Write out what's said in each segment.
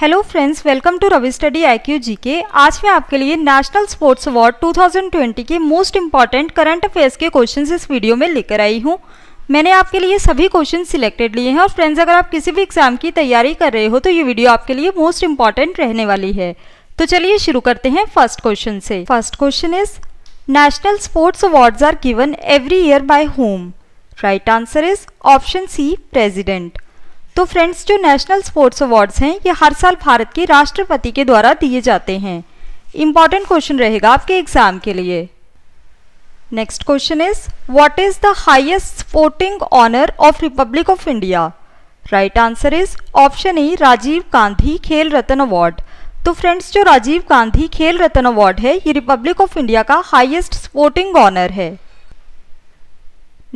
Hello friends welcome to Ravi study IQ GK G K आज मैं आपके लिए नेशनल स्पोर्ट्स अवार्ड 2020 के मोस्ट इम्पॉर्टेंट करंट अफेयर्स के क्वेश्चंस इस वीडियो में लेकर आई हूँ मैंने आपके लिए सभी क्वेश्चन सिलेक्टेड लिए हैं और फ्रेंड्स अगर आप किसी भी एग्जाम की तैयारी कर रहे हो तो ये वीडियो आपके लिए मोस्ट इम्पॉर्टेंट रहने वाली है तो चलिए शुरू करते हैं फर्स्ट क्वेश्चन से first question is national sports awards are given every year by whom right answer is option C president तो फ्रेंड्स जो नेशनल स्पोर्ट्स अवार्ड्स हैं ये हर साल भारत के राष्ट्रपति के द्वारा दिए जाते हैं इम्पॉर्टेंट क्वेश्चन रहेगा आपके एग्जाम के लिए next question is what is the highest sporting honour of Republic of India right answer is option E Rajiv Gandhi Khel Ratna award तो फ्रेंड्स जो राजीव गांधी खेल रत्न अवार्ड है ये रिपब्लिक ऑफ इंडिया का हाइएस्ट स्पोर्टिंग ऑनर है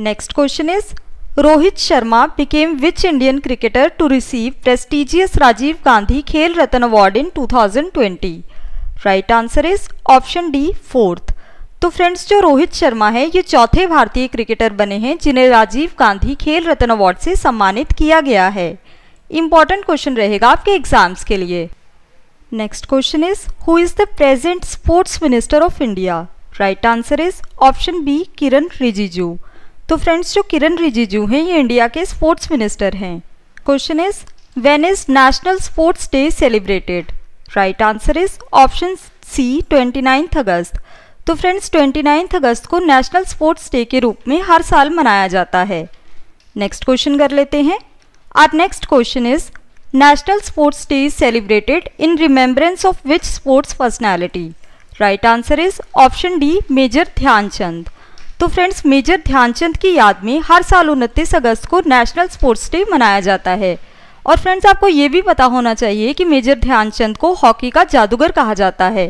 next question is Rohit Sharma became which Indian cricketer to receive prestigious Rajiv Gandhi Khel Ratna award in 2020? Right answer is option D fourth तो friends जो रोहित शर्मा है ये चौथे भारतीय क्रिकेटर बने हैं जिन्हें राजीव गांधी खेल रत्न अवार्ड से सम्मानित किया गया है इम्पॉर्टेंट क्वेश्चन रहेगा आपके एग्जाम्स के लिए next question is who is the present sports minister of India right answer is option B Kiren Rijiju तो फ्रेंड्स जो किरण रिजिजू हैं ये इंडिया के स्पोर्ट्स मिनिस्टर हैं question is when is national sports day celebrated right answer is option C twenty ninth August तो friends twenty ninth अगस्त को national sports day के रूप में हर साल मनाया जाता है नेक्स्ट क्वेश्चन कर लेते हैं our next question is national sports day is celebrated in remembrance of which sports personality right answer is option D Major Dhyan Chand तो फ्रेंड्स मेजर ध्यानचंद की याद में हर साल उनतीस अगस्त को नेशनल स्पोर्ट्स डे मनाया जाता है और फ्रेंड्स आपको ये भी पता होना चाहिए कि मेजर ध्यानचंद को हॉकी का जादूगर कहा जाता है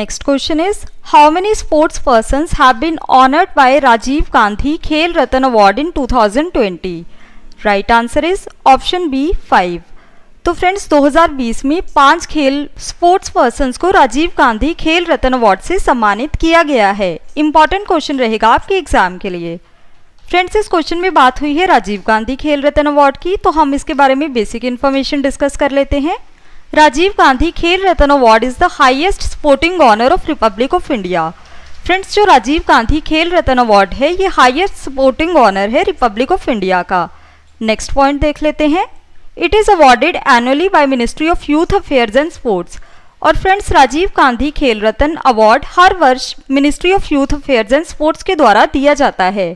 next question is how many sports person have been honoured by Rajiv Gandhi Khel Ratna award in 2020 right answer is option B five तो फ्रेंड्स 2020 में पांच खेल स्पोर्ट्स पर्सन को राजीव गांधी खेल रत्न अवार्ड से सम्मानित किया गया है इम्पॉर्टेंट क्वेश्चन रहेगा आपके एग्जाम के लिए फ्रेंड्स इस क्वेश्चन में बात हुई है राजीव गांधी खेल रत्न अवार्ड की तो हम इसके बारे में बेसिक इन्फॉर्मेशन डिस्कस कर लेते हैं Rajiv Gandhi Khel Ratna award is the highest sporting honour of Republic of India friends जो राजीव गांधी खेल रत्न अवार्ड है ये हाइएस्ट स्पोर्टिंग ऑनर है रिपब्लिक ऑफ इंडिया का नेक्स्ट पॉइंट देख लेते हैं It is awarded annually by Ministry of Youth Affairs and Sports. और friends Rajiv Gandhi Khel Ratna award हर वर्ष Ministry of Youth Affairs and Sports के द्वारा दिया जाता है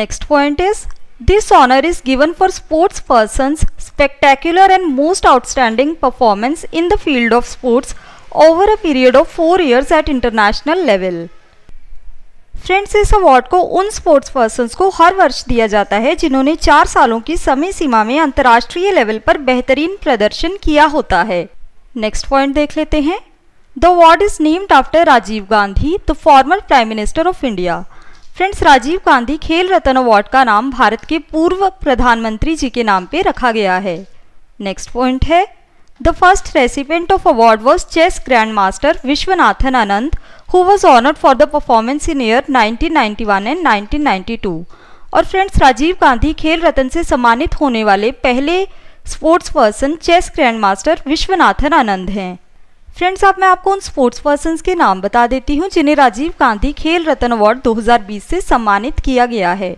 next point is this honour is given for sports person spectacular and most outstanding performance in the field of sports over a period of four years at international level friends इस award को उन sports person को हर वर्ष दिया जाता है जिन्होंने चार सालों की समय सीमा में अंतर्राष्ट्रीय लेवल पर बेहतरीन प्रदर्शन किया होता है नेक्स्ट पॉइंट देख लेते हैं the award is named after Rajiv Gandhi the former prime minister of India friends Rajiv Gandhi Khel Ratna award का नाम भारत के पूर्व प्रधानमंत्री जी के नाम पे रखा गया है नेक्स्ट पॉइंट है The first recipient of award was chess grandmaster Vishwanathan Anand who was honored for the performance in year 1991 and 1992 और फ्रेंड्स राजीव गांधी खेल रत्न से सम्मानित होने वाले पहले sports person chess grand master Viswanathan Anand हैं फ्रेंड्स अब मैं आपको उन स्पोर्ट्स पर्सन के नाम बता देती हूँ जिन्हें राजीव गांधी खेल रत्न अवार्ड 2020 से सम्मानित किया गया है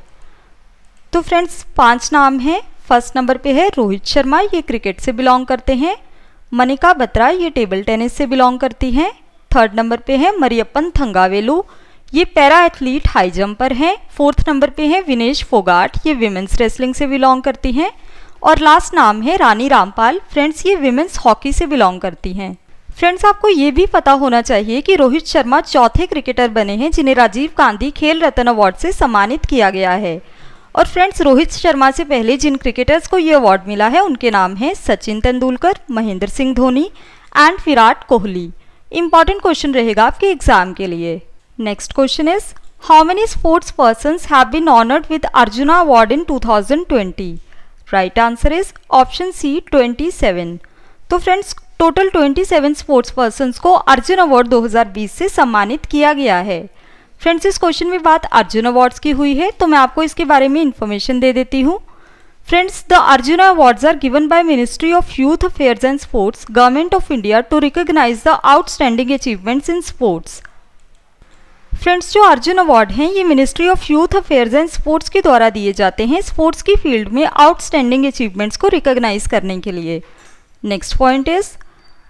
तो फ्रेंड्स पांच नाम हैं फर्स्ट नंबर पे है रोहित शर्मा ये क्रिकेट से बिलोंग करते हैं मनिका बत्रा ये टेबल टेनिस से बिलोंग करती हैं थर्ड नंबर पे है मरियप्पन थंगावेलू ये पैरा एथलीट हाई जंपर हैं फोर्थ नंबर पे हैं विनेश फोगाट ये विमेंस रेसलिंग से बिलोंग करती हैं और लास्ट नाम है रानी रामपाल फ्रेंड्स ये विमेंस हॉकी से बिलोंग करती हैं फ्रेंड्स आपको ये भी पता होना चाहिए कि रोहित शर्मा चौथे क्रिकेटर बने हैं जिन्हें राजीव गांधी खेल रत्न अवार्ड से सम्मानित किया गया है और फ्रेंड्स रोहित शर्मा से पहले जिन क्रिकेटर्स को ये अवार्ड मिला है उनके नाम हैं Sachin Tendulkar Mahendra Singh Dhoni and Virat Kohli important question रहेगा आपके एग्जाम के लिए next question is how many sports person have been honoured with Arjuna award in 2020? Right answer is option C 27। तो फ्रेंड्स टोटल 27 स्पोर्ट्स पर्सन को अर्जुन अवार्ड 2020 से सम्मानित किया गया है फ्रेंड्स इस क्वेश्चन में बात अर्जुन अवार्ड्स की हुई है तो मैं आपको इसके बारे में इन्फॉर्मेशन दे देती हूँ friends the Arjun awards are given by Ministry of Youth Affairs and Sports government of India to recognise the outstanding achievements in sports friends जो अर्जुन अवार्ड हैं ये Ministry of Youth Affairs and Sports के द्वारा दिए जाते हैं स्पोर्ट्स की field में आउटस्टैंडिंग अचीवमेंट्स को रिकोगनाइज करने के लिए next point is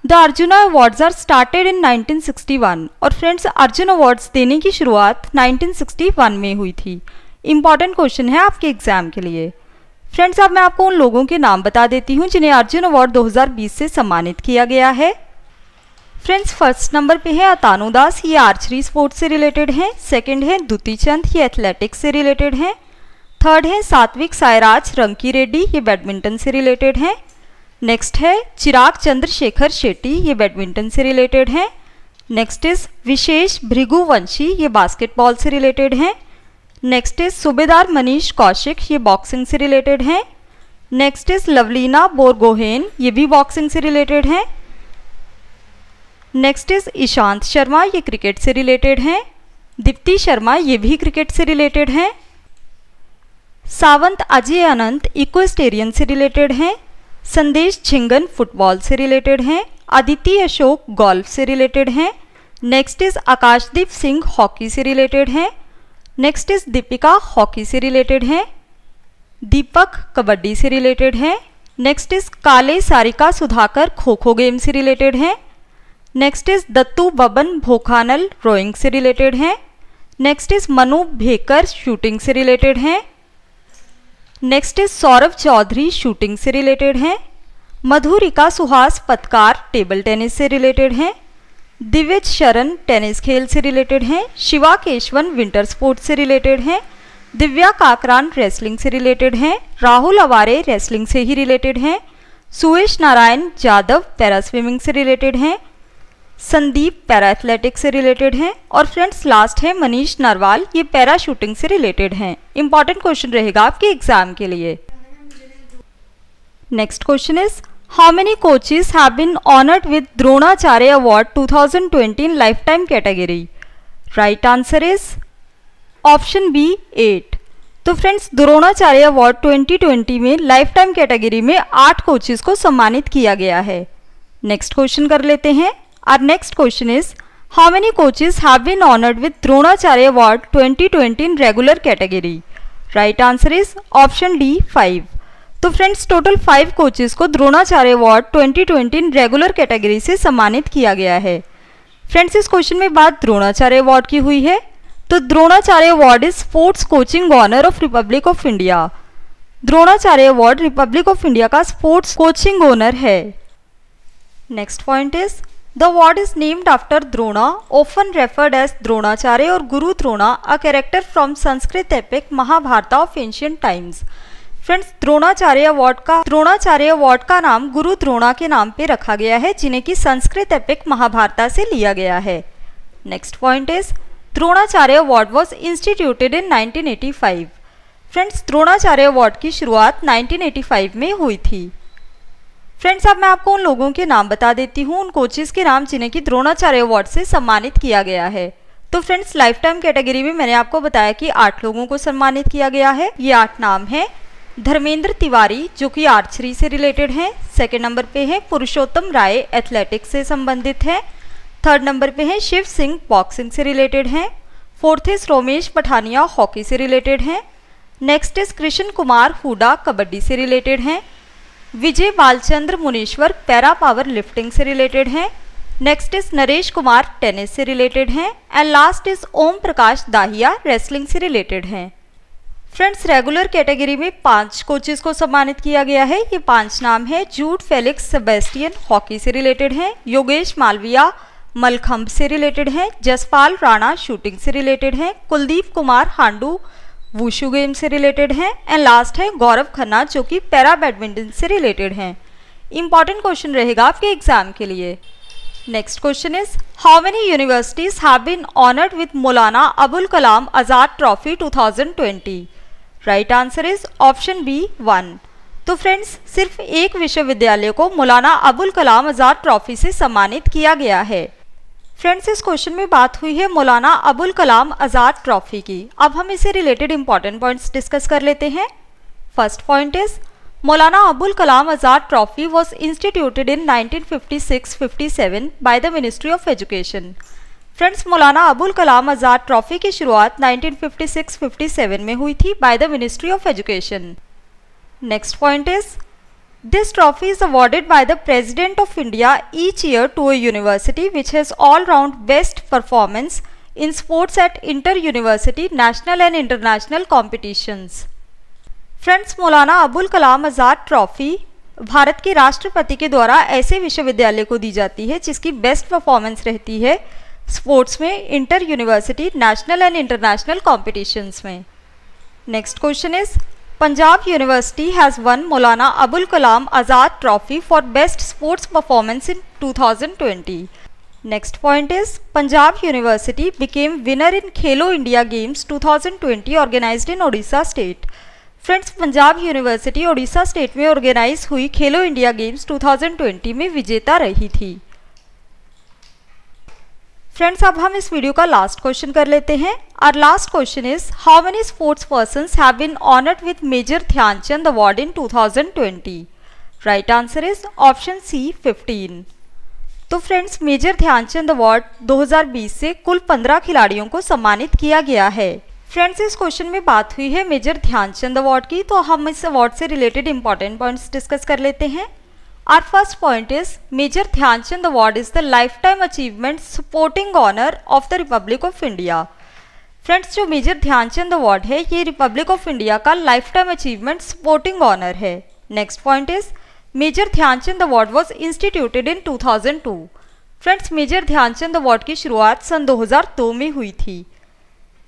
the Arjuna awards are started in 1961 और फ्रेंड्स अर्जुन अवार्ड्स देने की शुरुआत 1961 में हुई थी इंपॉर्टेंट क्वेश्चन है आपके एग्जाम के लिए फ्रेंड्स अब मैं आपको उन लोगों के नाम बता देती हूँ जिन्हें अर्जुन अवार्ड 2020 से सम्मानित किया गया है फ्रेंड्स फर्स्ट नंबर पे है अतानु दास ये आर्चरी स्पोर्ट्स से रिलेटेड हैं सेकंड है दुती चंद ये एथलेटिक्स से रिलेटेड हैं थर्ड है सात्विक सायराज रंकी रेड्डी ये बैडमिंटन से रिलेटेड हैं नेक्स्ट है चिराग चंद्रशेखर शेट्टी ये बैडमिंटन से रिलेटेड हैं नेक्स्ट इज विशेष भृगुवंशी ये बास्केटबॉल से रिलेटेड हैं नेक्स्ट इज सूबेदार मनीष कौशिक ये बॉक्सिंग से रिलेटेड हैं नेक्स्ट इज लवलीना बोरगोहेन ये भी बॉक्सिंग से रिलेटेड हैं नेक्स्ट इज ईशांत शर्मा ये क्रिकेट से रिलेटेड हैं दीप्ति शर्मा ये भी क्रिकेट से रिलेटेड हैं सावंत अजय अनंत इक्वेस्टेरियन से रिलेटेड हैं संदेश छिंगन फुटबॉल से रिलेटेड हैं आदित्य अशोक गोल्फ से रिलेटेड हैं next is Akashdeep Singh hockey से रिलेटेड हैं नेक्स्ट इज दीपिका हॉकी से रिलेटेड हैं दीपक कबड्डी से रिलेटेड हैं नेक्स्ट इज काले सारिका सुधाकर खो खो गेम से रिलेटेड हैं next is Dattu Baban Bhokanal rowing से रिलेटेड हैं next is Manu Bhaker shooting से रिलेटेड हैं next is Saurabh Chaudhary shooting से रिलेटेड हैं मधुरिका सुहास पतकार टेबल टेनिस से रिलेटेड हैं दिव्यज शरण टेनिस खेल से रिलेटेड हैं शिवा केशवन विंटर स्पोर्ट्स से रिलेटेड हैं दिव्या काकरान रेसलिंग से रिलेटेड हैं राहुल अवारे रेसलिंग से ही रिलेटेड हैं सुयश नारायण यादव पैरा स्विमिंग से रिलेटेड हैं संदीप पैरा एथलेटिक्स से रिलेटेड हैं और फ्रेंड्स लास्ट है मनीष नरवाल ये पैरा शूटिंग से रिलेटेड हैं इंपॉर्टेंट क्वेश्चन रहेगा आपके एग्जाम के लिए next question is how many coaches have been honoured with Dronacharya award 2020 twenty lifetime category right answer is option B eight तो फ्रेंड्स द्रोणाचार्य अवार्ड 2020 में लाइफ टाइम कैटेगरी में आठ कोचिज को सम्मानित किया गया है नेक्स्ट क्वेश्चन कर लेते हैं Our next question is How many coaches have been honored with Dronacharya Award 2020 in regular category? Right answer is option D 5. तो फ्रेंड्स टोटल फाइव कोचेस को Dronacharya award 2020 in regular category से सम्मानित किया गया है फ्रेंड्स इस क्वेश्चन में बात द्रोणाचार्य अवार्ड की हुई है तो Dronacharya award is sports coaching honour of Republic of India Dronacharya award Republic of India का स्पोर्ट्स कोचिंग ऑनर है next point is the award is named after Drona often referred as Dronacharya और guru Drona a character from Sanskrit epic Mahabharata of ancient times friends Dronacharya award का Dronacharya award का नाम गुरु द्रोणा के नाम पे रखा गया है जिन्हें की संस्कृत एपिक महाभारता से लिया गया है next point is Dronacharya award was instituted in 1985 friends Dronacharya award की शुरुआत 1985 में हुई थी फ्रेंड्स अब मैं आपको उन लोगों के नाम बता देती हूँ उन कोचेज़ के नाम जिन्हें की द्रोणाचार्य अवार्ड से सम्मानित किया गया है तो फ्रेंड्स लाइफ टाइम कैटेगरी में मैंने आपको बताया कि आठ लोगों को सम्मानित किया गया है ये आठ नाम हैं धर्मेंद्र तिवारी जो कि आर्चरी से रिलेटेड हैं सेकेंड नंबर पे हैं पुरुषोत्तम राय एथलेटिक्स से संबंधित हैं थर्ड नंबर पे हैं शिव सिंह बॉक्सिंग से रिलेटेड हैं fourth is Romesh Pathania hockey से रिलेटेड हैं नेक्स्ट इज कृष्ण कुमार हुडा कबड्डी से रिलेटेड हैं Vijay Balchandra Munishwar para powerlifting से रिलेटेड हैं next is Naresh Kumar tennis से रिलेटेड हैं and last is Om Prakash Dahiya wrestling से रिलेटेड हैं फ्रेंड्स रेगुलर कैटेगरी में पांच कोचेज को सम्मानित किया गया है ये पांच नाम है जूट फेलिक्स सेबेस्टियन हॉकी से रिलेटेड हैं योगेश मालविया मलखम्ब से रिलेटेड हैं जसपाल राणा शूटिंग से रिलेटेड हैं कुलदीप कुमार हांडू वुशु गेम से रिलेटेड हैं एंड लास्ट है गौरव खन्ना जो कि पैरा बैडमिंटन से रिलेटेड हैं इंपॉर्टेंट क्वेश्चन रहेगा आपके एग्जाम के लिए next question is how many universities have been honoured with Maulana Abul Kalam Azad trophy 2020 right answer is option B one तो फ्रेंड्स सिर्फ एक विश्वविद्यालय को मौलाना अबुल कलाम आज़ाद ट्रॉफी से सम्मानित किया गया है फ्रेंड्स इस क्वेश्चन में बात हुई है मौलाना अबुल कलाम आज़ाद ट्रॉफी की अब हम इसे रिलेटेड इंपॉर्टेंट पॉइंट्स डिस्कस कर लेते हैं first point is Maulana Abul Kalam Azad trophy was instituted in 1956-57 by the Ministry of Education friends Maulana Abul Kalam Azad trophy की शुरुआत 1956-57 में हुई थी by the Ministry of Education next point is This trophy is awarded by the President of India each year to a university which has all-round best performance in sports at inter-university, national and international competitions. Friends, Molana Abul Kalam Azad Trophy Bharat के राष्ट्रपति के द्वारा ऐसे विश्वविद्यालय को दी जाती है जिसकी बेस्ट परफॉर्मेंस रहती है स्पोर्ट्स में inter university national and international competitions में next question is Punjab university has won Maulana Abul Kalam Azad trophy for best sports performance in 2020. Next point is Punjab university became winner in Khelo India games 2020 thousand organised in Odisha state friends Punjab university Odisha state में organise हुई Khelo India games 2020 में विजेता रही थी friends अब हम इस video का लास्ट क्वेश्चन कर लेते हैं और last question is how many sports person have been honoured with Major Dhyan Chand award in 2020 right answer is option C 15 तो फ्रेंड्स मेजर ध्यानचंद अवार्ड 2020 से कुल 15 खिलाड़ियों को सम्मानित किया गया है फ्रेंड्स इस क्वेश्चन में बात हुई है मेजर ध्यानचंद अवार्ड की तो हम इस अवार्ड से रिलेटेड इंपॉर्टेंट पॉइंट्स डिस्कस कर लेते हैं Our first point is Major Dhyanchand Award is the lifetime achievement supporting honor of the Republic of India. Friends जो मेजर ध्यानचंद अवार्ड है ये रिपब्लिक ऑफ इंडिया का lifetime achievement supporting honour है next point is Major Dhyan Chand award was instituted in 2002 friends Major Dhyan Chand award की शुरुआत सन 2002 में हुई थी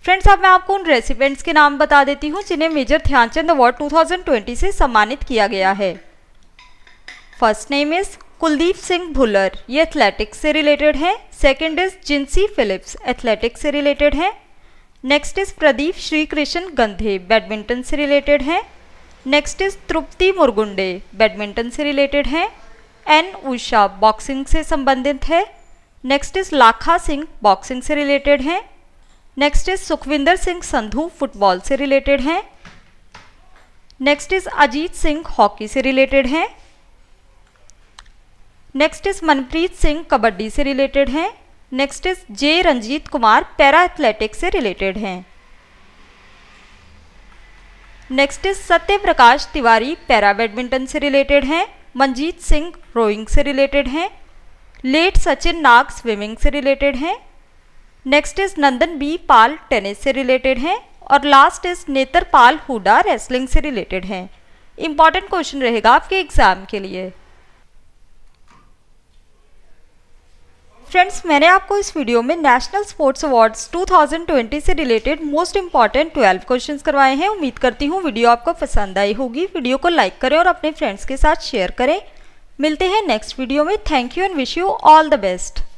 फ्रेंड्स अब मैं आपको उन रेसिपेंट्स के नाम बता देती हूँ जिन्हें मेजर ध्यानचंद अवार्ड 2020 से सम्मानित किया गया है first name is Kuldeep Singh Bhullar ये एथलेटिक्स से रिलेटेड है second is Jincy Phillips athletics से रिलेटेड है next is Pradeep Shri Krishna Gandhe badminton से रिलेटेड है next is Tripti Murgunde badminton से रिलेटेड है एन उषा बॉक्सिंग से संबंधित है next is Lakha Singh boxing से रिलेटेड है next is Sukhvinder Singh Sandhu football से रिलेटेड हैं next is Ajit Singh hockey से रिलेटेड हैं नेक्स्ट इज मनप्रीत सिंह कबड्डी से रिलेटेड हैं next is J Ranjit Kumar para athletics से रिलेटेड हैं next is Satya Prakash Tiwari para badminton से रिलेटेड हैं मनजीत सिंह रोइंग से रिलेटेड हैं लेट सचिन नाग स्विमिंग से रिलेटेड हैं next is Nandan B Pal tennis से रिलेटेड हैं और last is Netar Pal Hooda wrestling से रिलेटेड हैं इंपॉर्टेंट क्वेश्चन रहेगा आपके एग्जाम के लिए फ्रेंड्स मैंने आपको इस वीडियो में नेशनल स्पोर्ट्स अवार्ड्स 2020 से रिलेटेड मोस्ट इंपॉर्टेंट 12 क्वेश्चंस करवाए हैं उम्मीद करती हूँ वीडियो आपको पसंद आई होगी वीडियो को लाइक करें और अपने फ्रेंड्स के साथ शेयर करें मिलते हैं नेक्स्ट वीडियो में thank you and wish you all the best